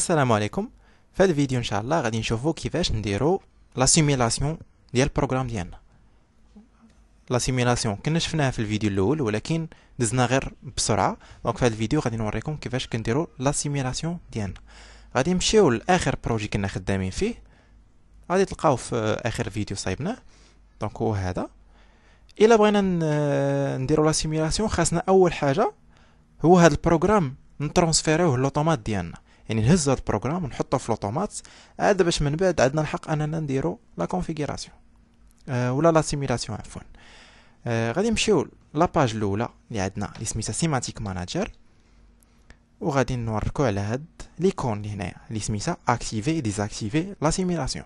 السلام عليكم في هذا الفيديو ان شاء الله غادي نشوفو كيفاش لا لاسيميلاسيون ديال البروغرام ديالنا لاسيميلاسيون كنا شفناها في الفيديو الاول ولكن دزنا غير بسرعه دونك في هذا الفيديو غادي نوريكم كيفاش لا لاسيميلاسيون ديالنا غادي نمشيو لاخر بروجي كنا خدامين فيه غادي تلقاوه في اخر فيديو صايبناه دونك هو هذا الا بغينا لا لاسيميلاسيون خاصنا اول حاجه هو هذا البروغرام نترونسفيروه لوطومات ديالنا يعني نهز هذا البروغرام ونحطه في لوطومات عاد باش من بعد عندنا الحق اننا نديرو لا كونفيغوراسيون آه، ولا لا سيميلاسيون عفوا آه، غادي نمشيو لاباج الاولى اللي عندنا اللي سميتها سيماتيك ماناجر وغادي نوركو على هاد ليكون اللي هنايا اللي سميتها اكتيفي ديزاكتيفي لا سيميلاسيون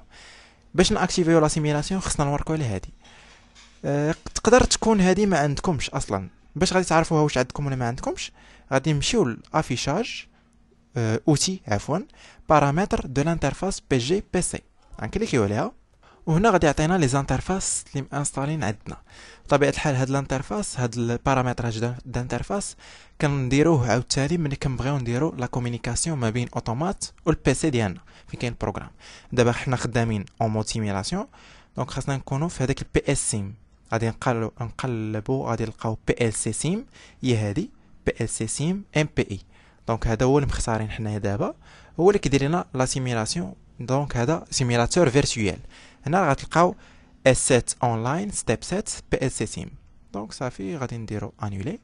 باش ناكتيفيو لا سيميلاسيون خصنا نوركو على هادي أه تقدر تكون هادي ما عندكمش اصلا باش غادي تعرفوها واش عندكم ولا ما عندكمش غادي نمشيو لافيشاج آه، اوتي عفوا بارامتر دو لانترفاس بي جي بي سي غنكليكيو عليها وهنا غادي يعطينا لي زانترفاس اللي مانستالين عندنا بطبيعه الحال هاد الانترفاس هاد البارامتراج دانترفاس كنديروه عاوتاني ملي كنبغيو نديرو لا كومونيكاسيون ما بين اوتومات والبي سي ديالنا فين كاين البروغرام دابا حنا خدامين اون موتيميلاسيون دونك خاصنا نكونو في هذاك البي اس سيم غادي نقلبو غادي نلقاو بي ال سي سيم هي هادي بي ال سي سيم ام بي اي دونك هذا هو مختارين حنايا دابا هو اللي كيدير لنا لا سيميلاسيون دونك هذا سيميلاتور فيرتويال هنا غتلقاو اس 7 اونلاين ستيب 7 بي اس سيم دونك صافي غادي نديرو انولي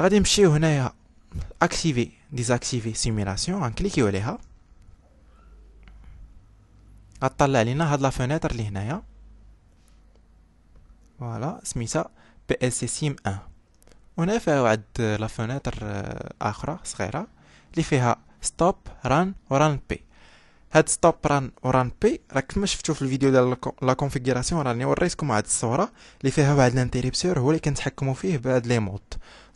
غادي نمشيو هنايا اكتيفي ديزاكتيفي سيميلاسيون غنكليكيو عليها غطلع لينا هاد لا فونيتر اللي هنايا فوالا سميتها بي اس سيم 1 هنا فيها واحد لافوناتر اخرى صغيره اللي فيها ستوب ران وران بي هاد ستوب ران وران بي راه كما شفتو في الفيديو ديال لا كونفيغوراسيون راني وريتكم واحد الصوره اللي فيها واحد الانتيريبسيور هو اللي كنتحكموا فيه بهاد لي مود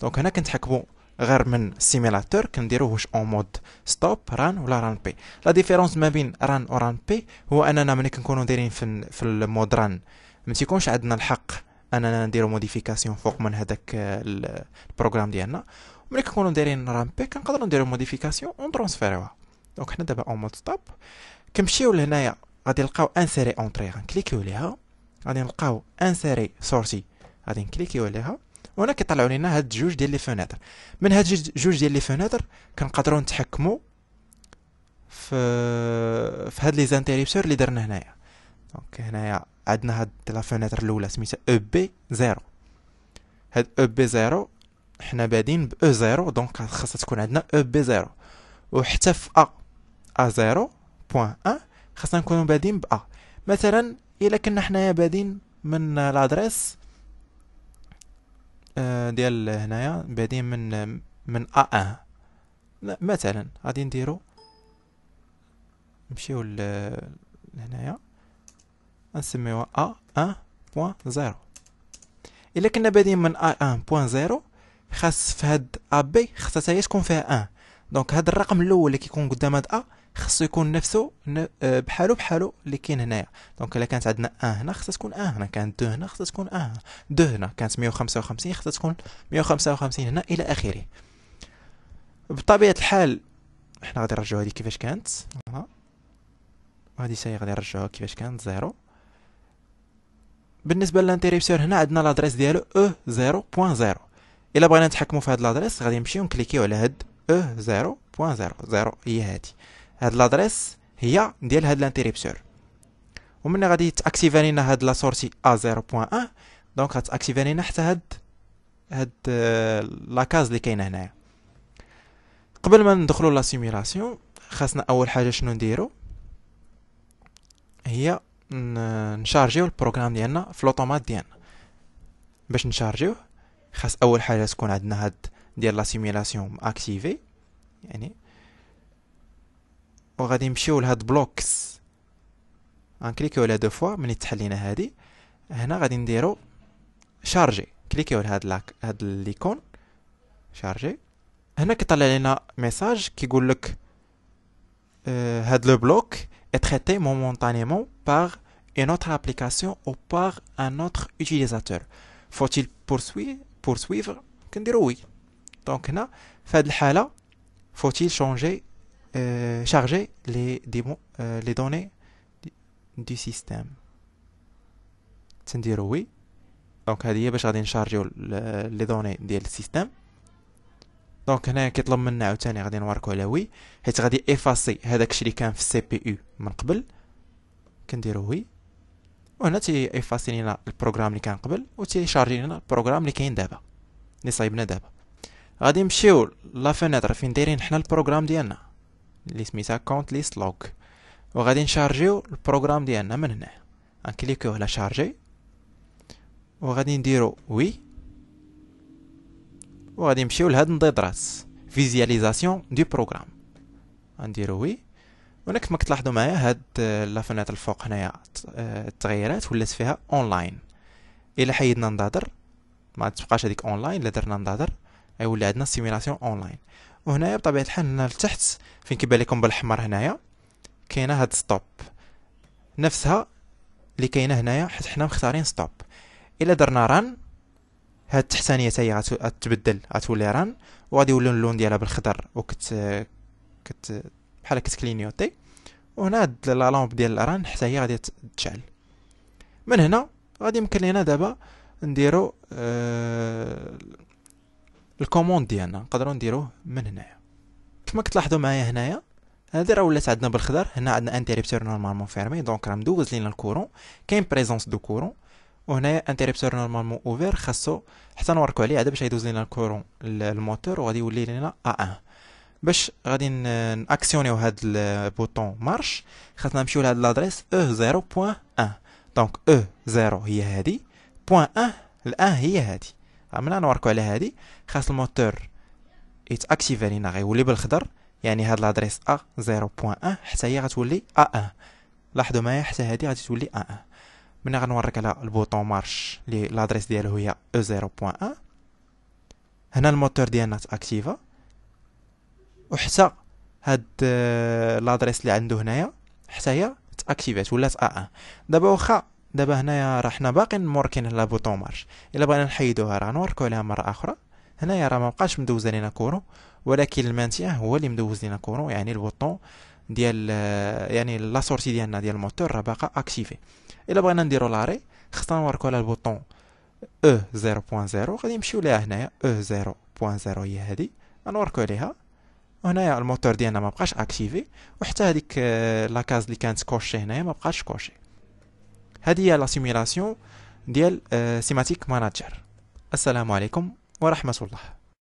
دونك هنا كنتحكموا غير من السيميلاتور كنديروه واش اون مود ستوب ران ولا ران بي لا ديفيرونس ما بين ران وران بي هو اننا ملي كنكونوا دايرين في في المود ران ما تيكونش عندنا الحق اننا نديرو موديفيكاسيون فوق من هذاك البروغرام ديالنا ملي كنكونو دايرين رامبي كنقدروا نديرو موديفيكاسيون اون ترونسفيريوها دونك حنا دابا اون مود ستوب كنمشيو لهنايا غادي نلقاو انسيري اونتري غنكليكيو عليها غادي نلقاو انسيري سورسي غادي نكليكيو عليها وهنا كيطلعوا لنا هاد جوج ديال لي فوناتر من هاد جوج ديال لي فوناتر كنقدروا نتحكموا في في هاد لي زانتيريبسور اللي درنا هنايا دونك هنايا عندنا هاد لا فينيتر الاولى سميتها او بي زيرو هاد او بي زيرو حنا بادين ب او زيرو دونك خاصها تكون عندنا او بي زيرو وحتى في ا ا زيرو بوان ان خاصنا نكونو بادين ب ا مثلا الا كنا حنايا بادين من لادريس آه، ديال هنايا بادين من من ا ان مثلا غادي نديرو نمشيو لهنايا نسميوها A1.0 الا كنا بادين من A1.0 خاص في هاد A B خاصها هي تكون فيها 1 دونك هاد الرقم الاول اللي كيكون قدام هاد A خاصو يكون نفسه آه، بحالو بحالو اللي كاين هنايا دونك الا كانت عندنا ان هنا خاصها تكون ان هنا كانت دو هنا خاصها تكون ان هنا دو هنا كانت 155 خاصها تكون 155 هنا الى اخره بطبيعه الحال حنا غادي نرجعوا هادي كيفاش كانت هنا غادي ساهي غادي نرجعوها كيفاش كانت زيرو بالنسبه للانتيريبسيور هنا عندنا لادريس ديالو او e 0.0 الا بغينا نتحكموا في هاد لادريس غادي نمشيو نكليكيو على هاد او e 0.00 هي هادي هاد لادريس هي ديال هاد الانتيريبسيور ومن غادي تاكتيفي لينا هاد لا سورتي ا 0.1 دونك غتاكتيفي لينا حتى هاد هاد آه، لاكاز اللي كاينه هنايا قبل ما ندخلو لا سيميلاسيون خاصنا اول حاجه شنو نديرو هي نشارجيو البروغرام ديالنا في لوطومات ديالنا باش نشارجيوه خاص اول حاجه تكون عندنا هاد ديال لا سيميلاسيون اكتيفي يعني وغادي نمشيو لهاد بلوكس غنكليكيو على دو فوا ملي تحلينا هادي هنا غادي نديرو شارجي كليكيو لهاد لاك هاد ليكون شارجي هنا كيطلع لنا ميساج كيقول لك آه هاد لو بلوك est traité momentanément par une autre application ou par un autre utilisateur. Faut-il poursuivre poursuivre dit oui. Donc là, في faut-il changer euh, charger les, les données du système. dit oui. Donc il les données غادي نشارجيو les données دونك هنايا كيطلب منا عاوتاني غادي نوركو على وي حيت غادي ايفاسي هذاك الشيء اللي كان في السي بي يو من قبل كنديرو وي وهنا تي ايفاسي لينا البروغرام اللي كان قبل و تيشارجي لينا البروغرام اللي كاين دابا اللي صايبنا دابا غادي نمشيو لا فينيتر فين دايرين حنا البروغرام ديالنا اللي سميتها كونت ليست لوك وغادي نشارجيو البروغرام ديالنا من هنا غنكليكيو على شارجي وغادي نديرو وي وغادي نمشيو لهاد النضيضرات فيزياليزاسيون دو بروغرام غنديرو وي هنا ما كتلاحظوا معايا هاد آه، لا فنات الفوق هنايا آه، التغييرات ولات فيها اونلاين الا حيدنا نضادر ما تبقاش هذيك اونلاين الا درنا نضادر غيولي عندنا سيميلاسيون اونلاين وهنايا بطبيعه الحال هنا لتحت فين كيبان لكم بالاحمر هنايا كاينه هاد ستوب نفسها اللي كاينه هنايا حيت حنا مختارين ستوب الا درنا ران هاد التحسانيه تاعي غتبدل غتولي ران وغادي يولي اللون ديالها بالخضر وكت كت بحال كتكلينيوتي وهنا هاد لا لامب ديال الران حتى هي غادي تشعل من هنا غادي يمكن لينا دابا نديرو آه الكوموند ديالنا نقدروا نديروه من هنايا كما كتلاحظوا معايا هنايا هادي راه ولات عندنا بالخضر هنا عندنا انتريبتور نورمالمون فيرمي دونك راه مدوز لينا الكورون كاين بريزونس دو كورون وهنايا انتريبتور نورمالمون اوفير خاصو حتى نوركو عليه عاد باش يدوز لينا الكورون الموتور وغادي يولي لينا ا 1 باش غادي ناكسيونيو هاد البوطون مارش خاصنا نمشيو لهاد لادريس او 0.1 دونك او 0 هي هادي بوان 1 الان هي هادي عملنا نوركو على هادي خاص الموتور يتاكتيف لينا غيولي بالخضر يعني هاد لادريس ا 0.1 حتى هي غتولي ا 1 لاحظوا معايا حتى هادي غادي تولي ا 1 من غنوريك على البوطون مارش لي لادريس ديالو هي او زيرو بوان ان هنا الموتور ديالنا تاكتيفا وحتى هاد آه، لادريس اللي عنده هنايا حتى هي تاكتيفات ولات ا ان دابا واخا دابا هنايا راه حنا باقيين موركين على بوطون مارش الا بغينا نحيدوها راه نوركو عليها مره اخرى هنايا راه مابقاش مدوز علينا كورو ولكن المانتيان هو اللي مدوز لينا كورو يعني البوطون ديال يعني لا سورتي ديالنا ديال الموتور راه باقا اكتيفي الا بغينا نديرو لاري خصنا نوركو على البوطون او e 0.0 غادي نمشيو ليها هنايا او e 0.0 هي هادي غنوركو عليها هنايا الموتور ديالنا ما بقاش اكتيفي وحتى هذيك آه، لاكاز اللي كانت كوشي هنايا ما بقاش كوشي هذه هي لا سيميلاسيون ديال آه، سيماتيك ماناجر السلام عليكم ورحمه الله